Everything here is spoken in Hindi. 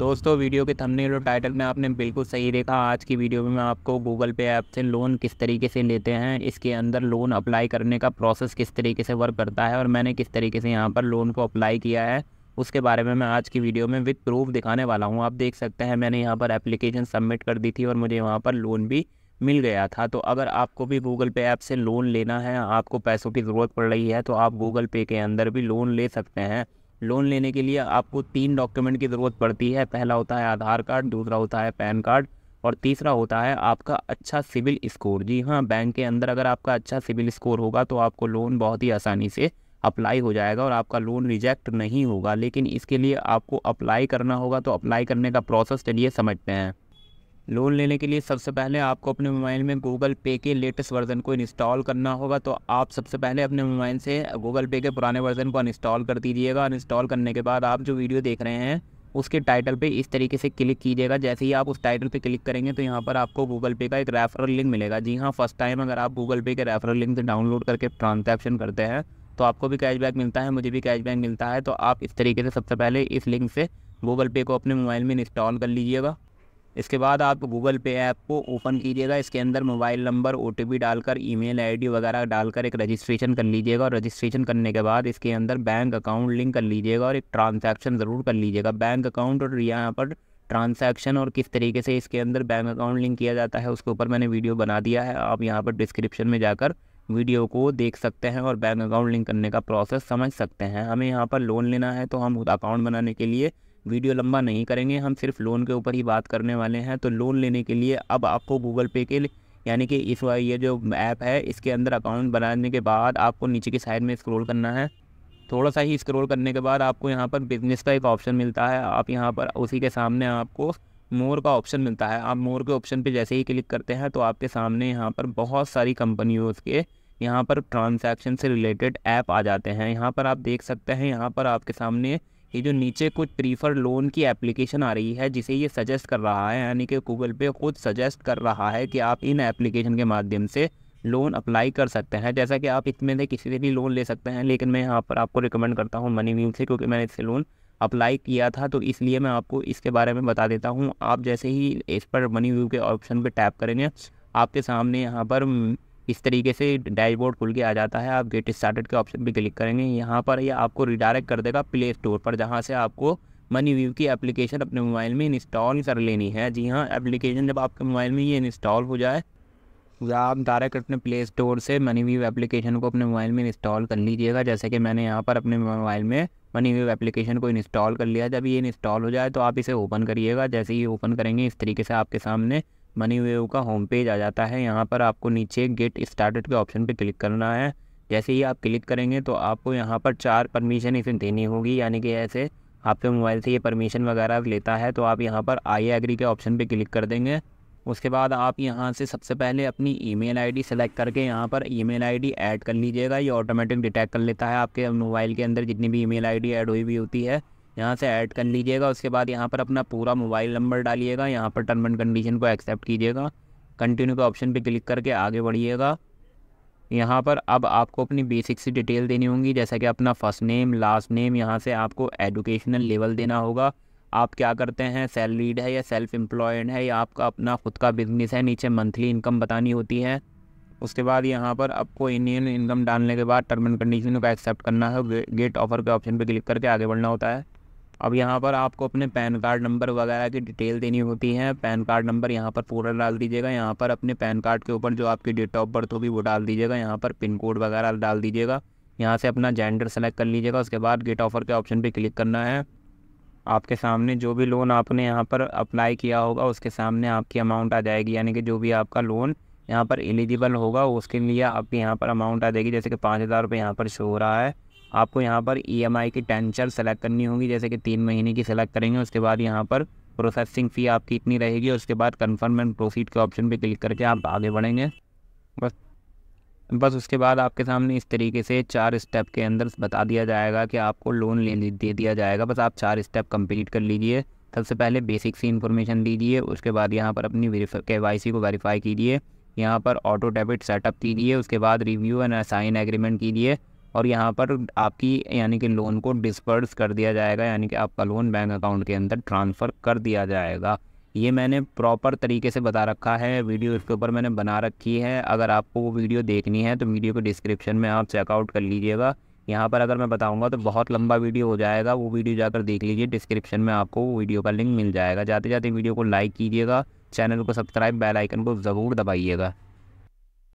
दोस्तों वीडियो के थंबनेल और टाइटल में आपने बिल्कुल सही देखा आज की वीडियो में मैं आपको गूगल पे ऐप से लोन किस तरीके से लेते हैं इसके अंदर लोन अप्लाई करने का प्रोसेस किस तरीके से वर्क करता है और मैंने किस तरीके से यहाँ पर लोन को अप्लाई किया है उसके बारे में मैं आज की वीडियो में विथ प्रूफ दिखाने वाला हूँ आप देख सकते हैं मैंने यहाँ पर एप्लीकेशन सबमिट कर दी थी और मुझे वहाँ पर लोन भी मिल गया था तो अगर आपको भी गूगल पे ऐप से लोन लेना है आपको पैसों की ज़रूरत पड़ रही है तो आप गूगल पे के अंदर भी लोन ले सकते हैं लोन लेने के लिए आपको तीन डॉक्यूमेंट की ज़रूरत पड़ती है पहला होता है आधार कार्ड दूसरा होता है पैन कार्ड और तीसरा होता है आपका अच्छा सिविल स्कोर जी हाँ बैंक के अंदर अगर आपका अच्छा सिविल स्कोर होगा तो आपको लोन बहुत ही आसानी से अप्लाई हो जाएगा और आपका लोन रिजेक्ट नहीं होगा लेकिन इसके लिए आपको अप्लाई करना होगा तो अप्लाई करने का प्रोसेस चलिए समझते हैं लोन लेने के लिए सबसे पहले आपको अपने मोबाइल में गूगल पे के लेटेस्ट वर्जन को इंस्टॉल करना होगा तो आप सबसे पहले अपने मोबाइल से गूगल पे के पुराने वर्जन को अनइंस्टॉल कर दीजिएगा इंस्टॉल करने के बाद आप जो वीडियो देख रहे हैं उसके टाइटल पे इस तरीके से क्लिक कीजिएगा जैसे ही आप उस टाइटल पे क्लिक करेंगे तो यहाँ पर आपको गूगल पे का एक रेफरल लिंक मिलेगा जी हाँ फर्स्ट टाइम अगर आप गूगल पे के रेफरल लिंक से डाउनलोड करके ट्रांजैक्शन करते हैं तो आपको भी कैशबैक मिलता है मुझे भी कैशबैक मिलता है तो आप इस तरीके से सबसे पहले इस लिंक से गूगल पे को अपने मोबाइल में इंस्टॉल कर लीजिएगा इसके बाद आप गूगल पे ऐप को ओपन कीजिएगा इसके अंदर मोबाइल नंबर ओ डालकर ईमेल आईडी वगैरह डालकर एक रजिस्ट्रेशन कर लीजिएगा और रजिस्ट्रेशन करने के बाद इसके अंदर बैंक अकाउंट लिंक कर लीजिएगा और एक ट्रांजैक्शन ज़रूर कर लीजिएगा बैंक अकाउंट और यहाँ पर ट्रांजैक्शन और किस तरीके से इसके अंदर बैंक अकाउंट लिंक किया जाता है उसके ऊपर मैंने वीडियो बना दिया है आप यहाँ पर डिस्क्रिप्शन में जाकर वीडियो को देख सकते हैं और बैंक अकाउंट लिंक करने का प्रोसेस समझ सकते हैं हमें यहाँ पर लोन लेना है तो हम अकाउंट बनाने के लिए वीडियो लंबा नहीं करेंगे हम सिर्फ लोन के ऊपर ही बात करने वाले हैं तो लोन लेने के लिए अब आपको गूगल पे के यानी कि इस ये जो ऐप है इसके अंदर अकाउंट बनाने के बाद आपको नीचे की साइड में स्क्रॉल करना है थोड़ा सा ही स्क्रॉल करने के बाद आपको यहाँ पर बिजनेस का एक ऑप्शन मिलता है आप यहाँ पर उसी के सामने आपको मोर का ऑप्शन मिलता है आप मोर के ऑप्शन पे जैसे ही क्लिक करते हैं तो आपके सामने यहाँ पर बहुत सारी कंपनियों के यहाँ पर ट्रांजैक्शन से रिलेटेड ऐप आ जाते हैं यहाँ पर आप देख सकते हैं यहाँ पर आपके सामने ये जो नीचे कुछ प्रीफर लोन की एप्लीकेशन आ रही है जिसे ये सजेस्ट कर रहा है यानी कि गूगल पे खुद सजेस्ट कर रहा है कि आप इन एप्लीकेशन के माध्यम से लोन अप्लाई कर सकते हैं जैसा कि आप इसमें से किसी से भी लोन ले सकते हैं लेकिन मैं यहाँ पर आपको रिकमेंड करता हूँ मनी व्यू से क्योंकि मैंने इससे लोन अप्लाई किया था तो इसलिए मैं आपको इसके बारे में बता देता हूँ आप जैसे ही इस पर मनी व्यू के ऑप्शन पर टैप करेंगे आपके सामने यहाँ पर इस तरीके से डैशबोर्ड खुल के आ जाता है आप गेट स्टार्टेड के ऑप्शन पर क्लिक करेंगे यहाँ पर ये यह आपको रिडायरेक्ट कर देगा प्ले स्टोर पर जहाँ से आपको मनी व्यू की एप्लीकेशन अपने मोबाइल में इंस्टॉल कर लेनी है जी हाँ एप्लीकेशन जब आपके मोबाइल में ये इंस्टॉल हो जाए तो आप डायरेक्ट अपने प्ले स्टोर से मनी व्यू एप्लीकेशन को अपने मोबाइल में इंस्टॉल कर लीजिएगा जैसे कि मैंने यहाँ पर अपने मोबाइल में मनी व्यू एप्लीकेशन को इंस्टॉल कर लिया जब ये इंस्टॉल हो जाए तो आप इसे ओपन करिएगा जैसे ही ओपन करेंगे इस तरीके से आपके सामने मनी वेव का होम पेज आ जाता है यहाँ पर आपको नीचे गेट स्टार्टेड के ऑप्शन पे क्लिक करना है जैसे ही आप क्लिक करेंगे तो आपको यहाँ पर चार परमिशन इसे देनी होगी यानी कि ऐसे आपके मोबाइल से ये परमिशन वगैरह लेता है तो आप यहाँ पर आई एग्री के ऑप्शन पर क्लिक कर देंगे उसके बाद आप यहाँ से सबसे पहले अपनी ईमेल आईडी सेलेक्ट करके यहाँ पर ईमेल आईडी ऐड कर लीजिएगा ये ऑटोमेटिक डिटेक्ट कर लेता है आपके मोबाइल के अंदर जितनी भी ईमेल आईडी ऐड हुई भी होती है यहाँ से ऐड कर लीजिएगा उसके बाद यहाँ पर अपना पूरा मोबाइल नंबर डालिएगा यहाँ पर टर्म एंड कंडीशन को एक्सेप्ट कीजिएगा कंटिन्यू के ऑप्शन पे क्लिक करके आगे बढ़िएगा यहाँ पर अब आपको अपनी बेसिक सी डिटेल देनी होगी जैसा कि अपना फर्स्ट नेम लास्ट नेम यहाँ से आपको एजुकेशनल लेवल देना होगा आप क्या करते हैं सैलरीड है या सेल्फ एम्प्लॉयड है या आपका अपना खुद का बिजनेस है नीचे मंथली इनकम बतानी होती है उसके बाद यहाँ पर आपको इंडियन इनकम डालने के बाद टर्म एंड कंडीशन को एक्सेप्ट करना है गेट ऑफर के ऑप्शन पर क्लिक करके आगे बढ़ना होता है अब यहाँ पर आपको अपने पैन कार्ड नंबर वगैरह की डिटेल देनी होती है पैन कार्ड नंबर यहाँ पर पूरा डाल दीजिएगा यहाँ पर अपने पैन कार्ड के ऊपर जो आपकी डेट ऑफ बर्थ होगी वो डाल दीजिएगा यहाँ पर पिन कोड वगैरह डाल दीजिएगा यहाँ से अपना जेंडर सेलेक्ट कर लीजिएगा उसके बाद गेट ऑफर के ऑप्शन पर क्लिक करना है आपके सामने जो भी लोन आपने यहाँ पर अप्लाई किया होगा उसके सामने आपकी अमाउंट आ जाएगी यानी कि जो भी आपका लोन यहाँ पर एलिजिबल होगा उसके लिए आपकी यहाँ पर अमाउंट आ जाएगी जैसे कि पाँच हज़ार रुपये यहाँ पर शो हो रहा है आपको यहाँ पर ई e की टेंचर सेलेक्ट करनी होगी जैसे कि तीन महीने की सेलेक्ट करेंगे उसके बाद यहाँ पर प्रोसेसिंग फ़ी आपकी इतनी रहेगी उसके बाद कन्फर्म एंड प्रोसीड के ऑप्शन पर क्लिक करके आप आगे बढ़ेंगे बस बस उसके बाद आपके सामने इस तरीके से चार स्टेप के अंदर बता दिया जाएगा कि आपको लोन ले दे दिया जाएगा बस आप चार स्टेप कंप्लीट कर लीजिए सबसे पहले बेसिक सी इन्फॉर्मेशन दीजिए उसके बाद यहाँ पर अपनी के वाई सी को वेरीफाई कीजिए यहाँ पर ऑटो डेबिट सेटअप कीजिए उसके बाद रिव्यू एंड साइन एग्रीमेंट कीजिए और यहाँ पर आपकी यानी कि लोन को डिस्पर्स कर दिया जाएगा यानी कि आपका लोन बैंक अकाउंट के अंदर ट्रांसफ़र कर दिया जाएगा ये मैंने प्रॉपर तरीके से बता रखा है वीडियो इसके ऊपर मैंने बना रखी है अगर आपको वो वीडियो देखनी है तो वीडियो के डिस्क्रिप्शन में आप चेकआउट कर लीजिएगा यहाँ पर अगर मैं बताऊँगा तो बहुत लंबा वीडियो हो जाएगा वो वीडियो जाकर देख लीजिए डिस्क्रिप्शन में आपको वो वीडियो का लिंक मिल जाएगा जाते जाते वीडियो को लाइक कीजिएगा चैनल को सब्सक्राइब बेलाइकन को ज़रूर दबाइएगा